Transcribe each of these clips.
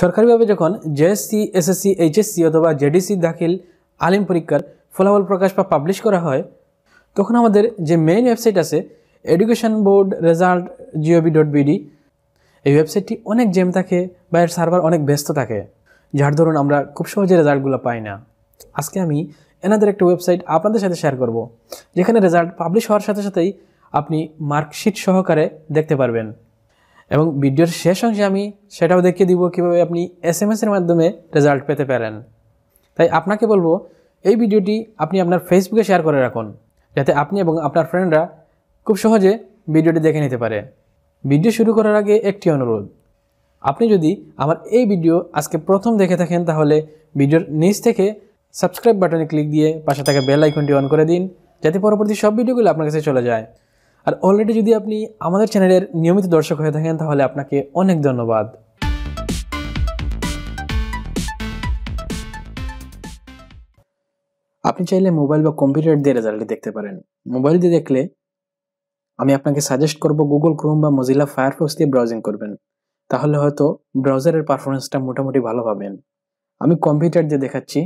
সরকারিভাবে যখন JSC SSC HSC অথবা জেডিসি দাখিল আলিম পরীক্ষার ফলাফল প্রকাশ বা পাবলিশ করা হয় তখন আমাদের যে মেইন ওয়েবসাইট আছে education board result GOB dot BD এই ওয়েবসাইটটি অনেক জেম থাকে বা এর সার্ভার অনেক ব্যস্ত থাকে যার ধরুন আমরা খুব সহজে রেজাল্টগুলো পাই না আজকে আমি এনাদের একটা ওয়েবসাইট আপনাদের সাথে শেয়ার করব যেখানে রেজাল্ট পাবলিশ হওয়ার সাথে সাথেই আপনি মার্কশিট সহকারে দেখতে পারবেন এবং ভিডিওর শেষ অংশে আমি সেটাও দেখিয়ে দিব কীভাবে আপনি এস এম এসের মাধ্যমে রেজাল্ট পেতে পারেন তাই আপনাকে বলবো এই ভিডিওটি আপনি আপনার ফেসবুকে শেয়ার করে রাখুন যাতে আপনি এবং আপনার ফ্রেন্ডরা খুব সহজে ভিডিওটি দেখে নিতে পারে ভিডিও শুরু করার আগে একটি অনুরোধ আপনি যদি আমার এই ভিডিও আজকে প্রথম দেখে থাকেন তাহলে ভিডিওর নিচ থেকে সাবস্ক্রাইব বাটনে ক্লিক দিয়ে পাশে থাকা বেল আইকনটি অন করে দিন যাতে পরবর্তী সব ভিডিওগুলো আপনার কাছে চলে যায় আর অলরেডি যদি আপনি আমাদের চ্যানেলের নিয়মিত দর্শক হয়ে থাকেন তাহলে আপনাকে অনেক ধন্যবাদ আপনি চাইলে মোবাইল বা কম্পিউটার দিয়ে রেজাল্টটি দেখতে পারেন মোবাইল দিয়ে দেখলে আমি আপনাকে সাজেস্ট করব গুগল ক্রোম বা মজিলা ফায়ারফক্স দিয়ে ব্রাউজিং করবেন তাহলে হয়তো ব্রাউজারের পারফরমেন্সটা মোটামুটি ভালো পাবেন আমি কম্পিউটার দিয়ে দেখাচ্ছি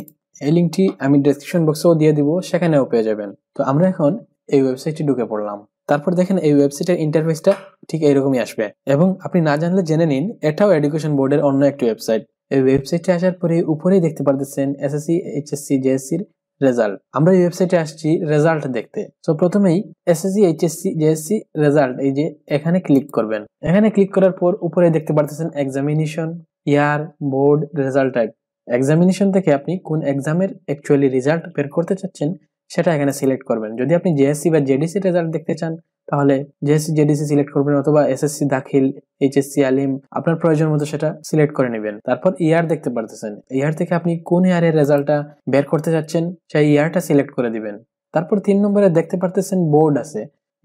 এই লিঙ্কটি আমি ডেসক্রিপশন বক্সেও দিয়ে দিব সেখানেও পেয়ে যাবেন তো আমরা এখন এই ওয়েবসাইটটি ঢুকে পড়লাম তারপর দেখেন এই ওয়েবসাইটের ইন্টারফেসটা ঠিক এইরকমই আসবে এবং আপনি না জানলে জেনে নিন এটাও এডুকেশন বোর্ডের অন্য একটি ওয়েবসাইট এই ওয়েবসাইটে আসার পরে উপরেই দেখতে পারতেছেন এসএসসি এইচএসসি র রেজাল্ট আমরা এই ওয়েবসাইটে আসছি রেজাল্ট দেখতে তো প্রথমেই এসএসসি এইচএসসি জেএসসি রেজাল্ট এই যে এখানে ক্লিক করবেন এখানে ক্লিক করার পর উপরে দেখতে পারতেছেন examination year board result type examination থেকে আপনি কোন এক্সামের অ্যাকচুয়ালি রেজাল্ট বের করতে চাচ্ছেন সেটা এখানে সিলেক্ট করবেন যদি আপনি জেএসসি বা জেডিসি রেজাল্ট দেখতে চান তাহলে জেএসসি জেডিসি সিলেক্ট করবেন অথবা এসএসসি দাখিল এইচএসসি আলিম আপনার প্রয়োজন মতো সেটা সিলেক্ট করে নেবেন তারপর ইয়ার দেখতে পারতেছেন ইয়ার থেকে আপনি কোন ইয়ারের রেজাল্টটা বের করতে চাচ্ছেন সেই ইয়ারটা সিলেক্ট করে দিবেন তারপর তিন নম্বরে দেখতে পারতেছেন বোর্ড আছে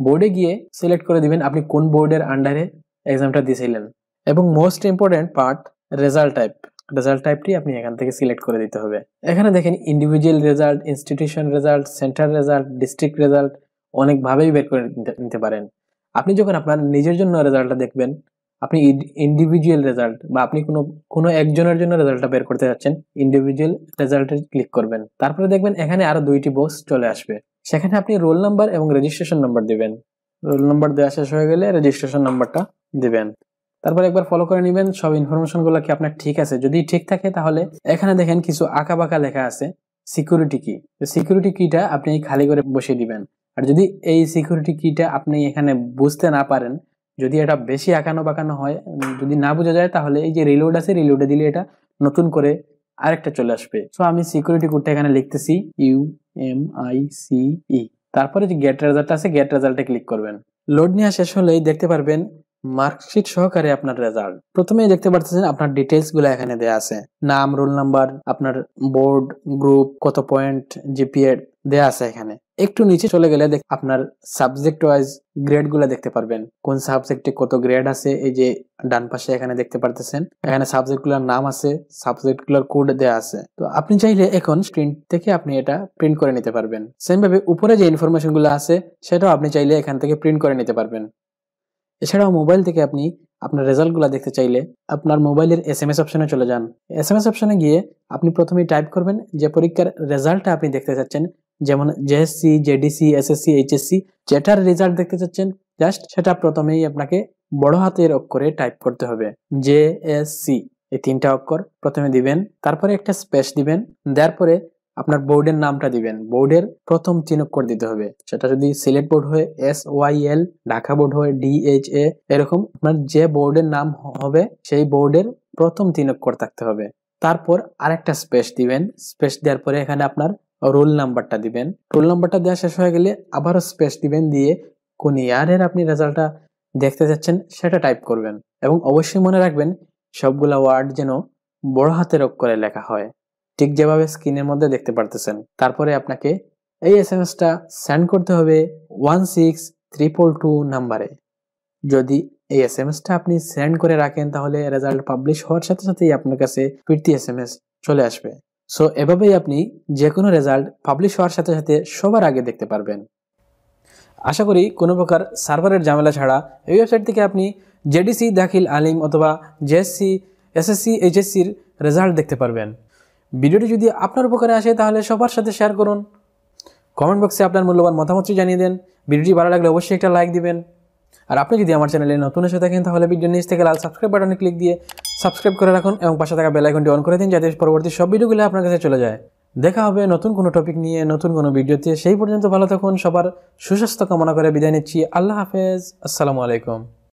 বোর্ডে গিয়ে সিলেক্ট করে দিবেন আপনি কোন বোর্ডের আন্ডারে এক্সামটা দিয়েছিলেন এবং most important part result type result টাইপটি আপনি এখান থেকে সিলেক্ট করে দিতে হবে এখানে দেখেন individual result institution result centre result district result অনেকভাবেই বের করে নিতে পারেন আপনি যখন আপনার নিজের জন্য রেজাল্টটা দেখবেন আপনি ইন্ডিভিজুয়াল রেজাল্ট বা আপনি কোনো কোনো একজনের জন্য রেজাল্টটা বের করতে যাচ্ছেন ইন্ডিভিজুয়াল রেজাল্টে ক্লিক করবেন তারপরে দেখবেন এখানে আরো দুইটি বক্স চলে আসবে সেখানে আপনি রোল নাম্বার এবং রেজিস্ট্রেশন নাম্বার দিবেন রোল নাম্বার দেওয়া শেষ হয়ে গেলে রেজিস্ট্রেশন নাম্বারটা দিবেন তারপর একবার ফলো করে নেবেন সব ইনফরমেশন গুলা কি আপনার ঠিক আছে যদি ঠিক থাকে তাহলে এখানে দেখেন কিছু আঁকা বাঁকা লেখা আছে সিকিউরিটি কি সিকিউরিটি কিটা আপনি খালি করে বসিয়ে দিবেন আর যদি এই সিকিউরিটি কিটা আপনি এখানে বুঝতে না পারেন যদি এটা বেশি আঁকানো বাঁকানো হয় যদি না বোঝা যায় তাহলে এই যে রিলোড আছে রিলোডে দিলে এটা নতুন করে আরেকটা চলে আসবে সো আমি সিকিউরিটি কোডটা এখানে লিখতেছি U M I C E তারপরে যে গেট রেজাল্ট আছে গেট রেজাল্টে ক্লিক করবেন লোড নেওয়া শেষ হলেই দেখতে পারবেন মার্কশিট সহকারে আপনার রেজাল্ট প্রথমেই দেখতে পারতেছেন আপনার ডিটেলস গুলো এখানে দেয়া আছে নাম রোল নাম্বার আপনার বোর্ড গ্রুপ কত পয়েন্ট জিপিএড দেয়া আছে এখানে একটু নিচে চলে গেলে আপনার সাবজেক্ট ওয়াইজ গ্রেড গুলা দেখতে পারবেন কোন সাবজেক্টে কত গ্রেড আছে এই যে ডান পাশে এখানে দেখতে পারতেছেন এখানে সাবজেক্ট সাবজেক্টগুলোর নাম আছে সাবজেক্ট সাবজেক্টগুলোর কোড দেওয়া আছে তো আপনি চাইলে এখন প্রিন্ট থেকে আপনি এটা প্রিন্ট করে নিতে পারবেন সেম ভাবে উপরে যে ইনফরমেশন গুলো আছে সেটাও আপনি চাইলে এখান থেকে প্রিন্ট করে নিতে পারবেন এছাড়াও মোবাইল থেকে আপনি আপনার রেজাল্টগুলো দেখতে চাইলে আপনার মোবাইলের এস এম এস অপশনে চলে যান এস এম এস অপশনে গিয়ে আপনি প্রথমেই টাইপ করবেন যে পরীক্ষার রেজাল্টটা আপনি দেখতে চাচ্ছেন যেমন জেএসসি জেডিসি এসএসসি এইচএসসি যেটার রেজাল্ট দেখতে চাচ্ছেন জাস্ট সেটা প্রথমেই আপনাকে বড় হাতের অক্ষরে টাইপ করতে হবে জেএসসি এই তিনটা অক্ষর প্রথমে দিবেন তারপরে একটা স্পেস দিবেন দেওয়ার পরে আপনার বোর্ডের নামটা দিবেন বোর্ডের প্রথম করে দিতে হবে সেটা যদি সিলেট বোর্ড হয় S Y L Dhaka board হয় ডিএইচ এ এরকম আপনার যে বোর্ডের নাম হবে সেই বোর্ডের প্রথম করে থাকতে হবে তারপর আরেকটা স্পেস দিবেন স্পেস দেওয়ার পরে এখানে আপনার রোল নাম্বারটা দিবেন রোল নাম্বারটা দেওয়া শেষ হয়ে গেলে আবারও স্পেস দিবেন দিয়ে কোন ইয়ারের আপনি রেজাল্টটা দেখতে যাচ্ছেন সেটা টাইপ করবেন এবং অবশ্যই মনে রাখবেন সবগুলা ওয়ার্ড যেন বড় হাতের অক্ষরে লেখা হয় ঠিক যেভাবে স্ক্রিনের মধ্যে দেখতে পারতেছেন তারপরে আপনাকে এই এস এম এসটা সেন্ড করতে হবে ওয়ান সিক্স ত্রিপল টু নাম্বারে যদি এই এস এম এসটা আপনি সেন্ড করে রাখেন তাহলে রেজাল্ট পাবলিশ হওয়ার সাথে সাথেই আপনার কাছে ফিরতি এস এম এস চলে আসবে সো এভাবেই আপনি যে কোনো রেজাল্ট পাবলিশ হওয়ার সাথে সাথে সবার আগে দেখতে পারবেন আশা করি কোনো প্রকার সার্ভারের ঝামেলা ছাড়া এই ওয়েবসাইট থেকে আপনি জেডিসি দাখিল আলিম অথবা জেএসসি এসএসসি এইচএসসির রেজাল্ট দেখতে পারবেন ভিডিওটি যদি আপনার উপকারে আসে তাহলে সবার সাথে শেয়ার করুন কমেন্ট বক্সে আপনার মূল্যবান মতামতটি জানিয়ে দেন ভিডিওটি ভালো লাগলে অবশ্যই একটা লাইক দিবেন আর আপনি যদি আমার চ্যানেলে নতুন এসে থাকেন তাহলে ভিডিও নিচ থেকে লাল সাবস্ক্রাইব বাটনে ক্লিক দিয়ে সাবস্ক্রাইব করে রাখুন এবং পাশে থাকা বেলাইকনটি অন করে দিন যাতে পরবর্তী সব ভিডিওগুলো আপনার কাছে চলে যায় দেখা হবে নতুন কোনো টপিক নিয়ে নতুন কোনো ভিডিওতে সেই পর্যন্ত ভালো থাকুন সবার সুস্বাস্থ্য কামনা করে বিদায় নিচ্ছি আল্লাহ হাফেজ আসসালামু আলাইকুম